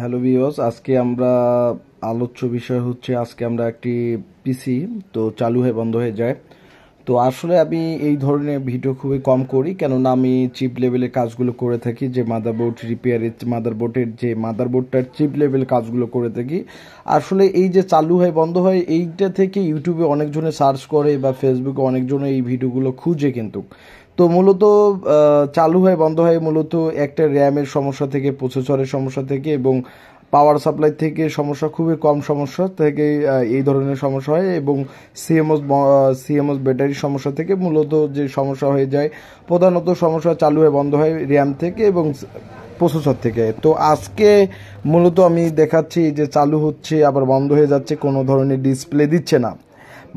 hello বিওস আজকে আমরা আলোচ্য বিষয় হচ্ছে আজকে আমরা একটি পিসি তো চালু হয়ে বন্ধ হয়ে যায় তো আসলে আমি এই ধরনের ভিডিও খুবই কম করি কেননা আমি চিপ লেভেলের কাজগুলো করে থাকি যে মাদারবোর্ড রিপেয়ারের মাদারবোর্ডের যে মাদারবোর্ডটার চিপ লেভেল কাজগুলো করে থাকি আসলে এই যে চালু হয় বন্ধ হয় এইটা থেকে ইউটিউবে অনেকজনে সার্চ করে বা ফেসবুকে অনেকজনে এই ভিডিওগুলো খুঁজে কিন্তু তো মূলত চালু হয় বন্ধ হয় মূলত একটা র্যামের সমস্যা থেকে প্রসেসরের সমস্যা থেকে এবং পাওয়ার সাপ্লাই থেকে সমস্যা খুবই কম সমস্যা থেকে এই ধরনের সমস্যা হয় এবং সিএমএস সিএমএস ব্যাটারির সমস্যা থেকে মূলত যে সমস্যা হয়ে যায় প্রধানত সমস্যা চালু হয় বন্ধ হয় র্যাম থেকে এবং প্রসেসর থেকে তো আজকে মূলত আমি দেখাচ্ছি যে চালু হচ্ছে আবার বন্ধ হয়ে যাচ্ছে কোনো ধরনের ডিসপ্লে দিচ্ছে না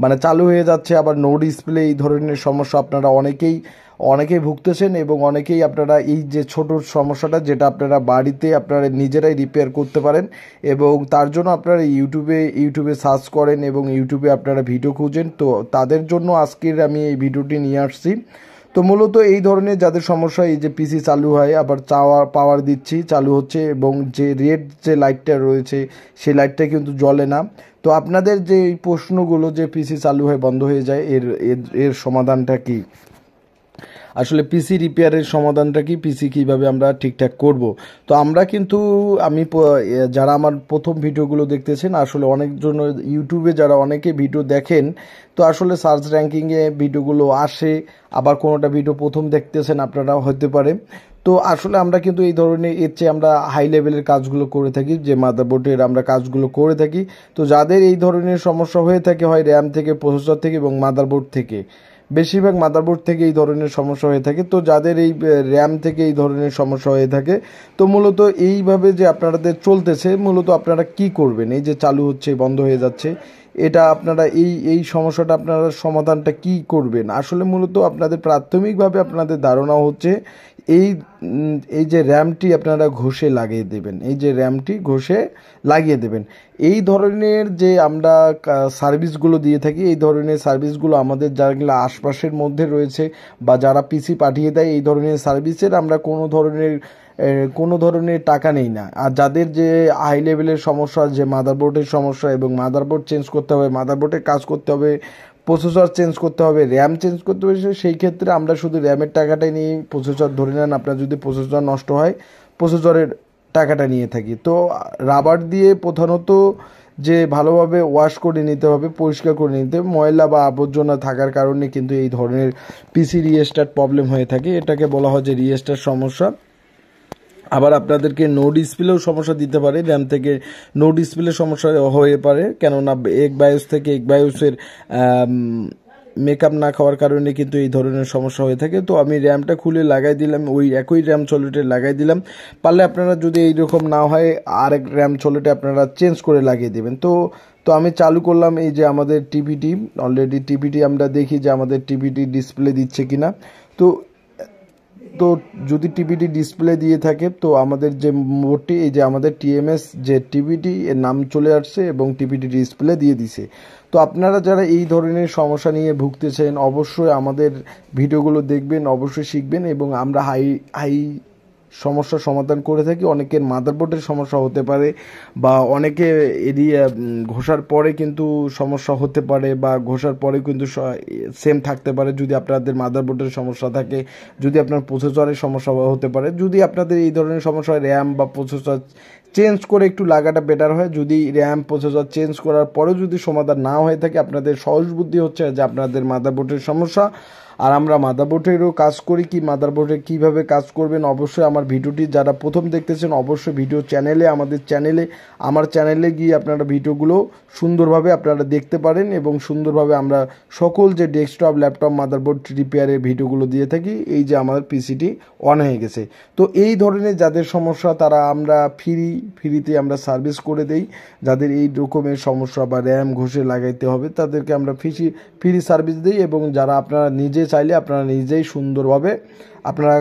মানে চালু হয়ে যাচ্ছে আবার নো ডিসপ্লে এই ধরনের সমস্যা আপনারা অনেকেই অনেকেই ভুগতেছেন এবং অনেকেই আপনারা এই যে ছোট সমস্যাটা যেটা আপনারা বাড়িতে আপনারা নিজেরাই রিপেয়ার করতে পারেন এবং তার জন্য আপনারা ইউটিউবে ইউটিউবে সার্চ করেন এবং ইউটিউবে আপনারা ভিডিও খুঁজেন তো তাদের জন্য আজকের আমি এই ভিডিওটি নিয়ে আসছি তো মূলত এই ধরনের যাদের সমস্যা এই যে পিসি চালু হয় আবার চাওয়ার পাওয়ার দিচ্ছি চালু হচ্ছে এবং যে রেড যে লাইটটা রয়েছে সেই লাইটটা কিন্তু জ্বলে না তো আপনাদের যে প্রশ্নগুলো যে পিসি চালু হয় বন্ধ হয়ে যায় এর এর সমাধানটা কী আসলে পিসি রিপেয়ারের সমাধানটা কি পিসি কীভাবে আমরা ঠিকঠাক করব তো আমরা কিন্তু আমি যারা আমার প্রথম ভিডিওগুলো দেখতেছেন আসলে অনেকজন ইউটিউবে যারা অনেকে ভিডিও দেখেন তো আসলে সার্চ র্যাঙ্কিংয়ে ভিডিওগুলো আসে আবার কোনোটা ভিডিও প্রথম দেখতেছেন আপনারা হতে পারে তো আসলে আমরা কিন্তু এই ধরনের এর চেয়ে আমরা হাই লেভেলের কাজগুলো করে থাকি যে মাদারবোর্ডের আমরা কাজগুলো করে থাকি তো যাদের এই ধরনের সমস্যা হয়ে থাকে হয় র্যাম থেকে প্রসেসর থেকে এবং মাদারবোর্ড থেকে বেশিরভাগ মাদারবোর্ড থেকে এই ধরনের সমস্যা হয়ে থাকে তো যাদের এই র্যাম থেকে এই ধরনের সমস্যা হয়ে থাকে তো মূলত এইভাবে যে আপনারাদের চলতেছে মূলত আপনারা কি করবেন এই যে চালু হচ্ছে বন্ধ হয়ে যাচ্ছে এটা আপনারা এই এই সমস্যাটা আপনারা সমাধানটা কি করবেন আসলে মূলত আপনাদের প্রাথমিকভাবে আপনাদের ধারণা হচ্ছে এই এই যে র্যামটি আপনারা ঘষে লাগিয়ে দেবেন এই যে র্যামটি ঘষে লাগিয়ে দেবেন এই ধরনের যে আমরা সার্ভিসগুলো দিয়ে থাকি এই ধরনের সার্ভিসগুলো আমাদের যাগুলো আশপাশের মধ্যে রয়েছে বা যারা পিসি পাঠিয়ে দেয় এই ধরনের সার্ভিসের আমরা কোনো ধরনের কোনো ধরনের টাকা নেই না আর যাদের যে হাই লেভেলের সমস্যা যে মাদারবোর্ডের সমস্যা এবং মাদারবোর্ড চেঞ্জ করতে হবে মাদারবোর্ডে কাজ করতে হবে প্রসেসর চেঞ্জ করতে হবে র্যাম চেঞ্জ করতে হবে সেই ক্ষেত্রে আমরা শুধু র্যামের টাকাটাই নিয়ে প্রসেসর ধরে নেন আপনার যদি প্রসেসর নষ্ট হয় প্রসেসরের টাকাটা নিয়ে থাকি তো রাবার দিয়ে প্রধানত যে ভালোভাবে ওয়াশ করে নিতে হবে পরিষ্কার করে নিতে হবে ময়লা বা আবর্জনা থাকার কারণে কিন্তু এই ধরনের পিসি রিয়েস্টার প্রবলেম হয়ে থাকে এটাকে বলা হয় যে রিয়েস্টার সমস্যা আবার আপনাদেরকে নো ডিসপ্লেও সমস্যা দিতে পারে র্যাম থেকে নো ডিসপ্লে সমস্যা হয়ে পারে কেননা এক বায়োস থেকে এক বায়োসের মেকআপ না খাওয়ার কারণে কিন্তু এই ধরনের সমস্যা হয়ে থাকে তো আমি র্যামটা খুলে লাগাই দিলাম ওই একই র্যাম সলিটে লাগাই দিলাম পারলে আপনারা যদি এইরকম না হয় আরেক র্যাম চলেটে আপনারা চেঞ্জ করে লাগিয়ে দেবেন তো তো আমি চালু করলাম এই যে আমাদের টিভিটি অলরেডি টিভিটি আমরা দেখি যে আমাদের টিভিটি ডিসপ্লে দিচ্ছে কিনা তো তো যদি টিভিটি ডিসপ্লে দিয়ে থাকে তো আমাদের যে মোটটি এই যে আমাদের টিএমএস যে টিভিটি এর নাম চলে আসছে এবং টিভিটি ডিসপ্লে দিয়ে দিছে তো আপনারা যারা এই ধরনের সমস্যা নিয়ে ভুগতেছেন অবশ্যই আমাদের ভিডিওগুলো দেখবেন অবশ্যই শিখবেন এবং আমরা হাই হাই সমস্যার সমাধান করে থাকি অনেকের মাদারবোর্ডের সমস্যা হতে পারে বা অনেকে এরিয়া ঘোষার পরে কিন্তু সমস্যা হতে পারে বা ঘোষার পরে কিন্তু সেম থাকতে পারে যদি আপনাদের মাদারবোর্ডের সমস্যা থাকে যদি আপনার প্রসেসরের সমস্যা হতে পারে যদি আপনাদের এই ধরনের সমস্যা র্যাম বা প্রসেসর চেঞ্জ করে একটু লাগাটা বেটার হয় যদি র্যাম প্রসেসর চেঞ্জ করার পরেও যদি সমাধান না হয়ে থাকে আপনাদের সহজ বুদ্ধি হচ্ছে যে আপনাদের মাদারবোর্ডের সমস্যা আর আমরা মাদারবোর্ডেরও কাজ করি কি মাদারবোর্ডে কীভাবে কাজ করবেন অবশ্যই আমার ভিডিওটি যারা প্রথম দেখতেছেন অবশ্যই ভিডিও চ্যানেলে আমাদের চ্যানেলে আমার চ্যানেলে গিয়ে আপনারা ভিডিওগুলো সুন্দরভাবে আপনারা দেখতে পারেন এবং সুন্দরভাবে আমরা সকল যে ডেস্কটপ ল্যাপটপ মাদারবোর্ড রিপেয়ারের ভিডিওগুলো দিয়ে থাকি এই যে আমাদের পিসিটি অন হয়ে গেছে তো এই ধরনের যাদের সমস্যা তারা আমরা ফ্রি ফ্রিতে আমরা সার্ভিস করে দেই যাদের এই রকমের সমস্যা বা র্যাম ঘষে লাগাইতে হবে তাদেরকে আমরা ফ্রি ফ্রি সার্ভিস দিই এবং যারা আপনারা নিজে চাইলে আপনারা নিজেই সুন্দরভাবে আপনারা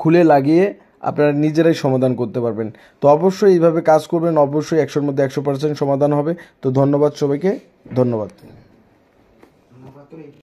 খুলে লাগিয়ে আপনারা নিজেরাই সমাধান করতে পারবেন তো অবশ্যই এইভাবে কাজ করবেন অবশ্যই একশোর মধ্যে একশো পার্সেন্ট সমাধান হবে তো ধন্যবাদ সবাইকে ধন্যবাদ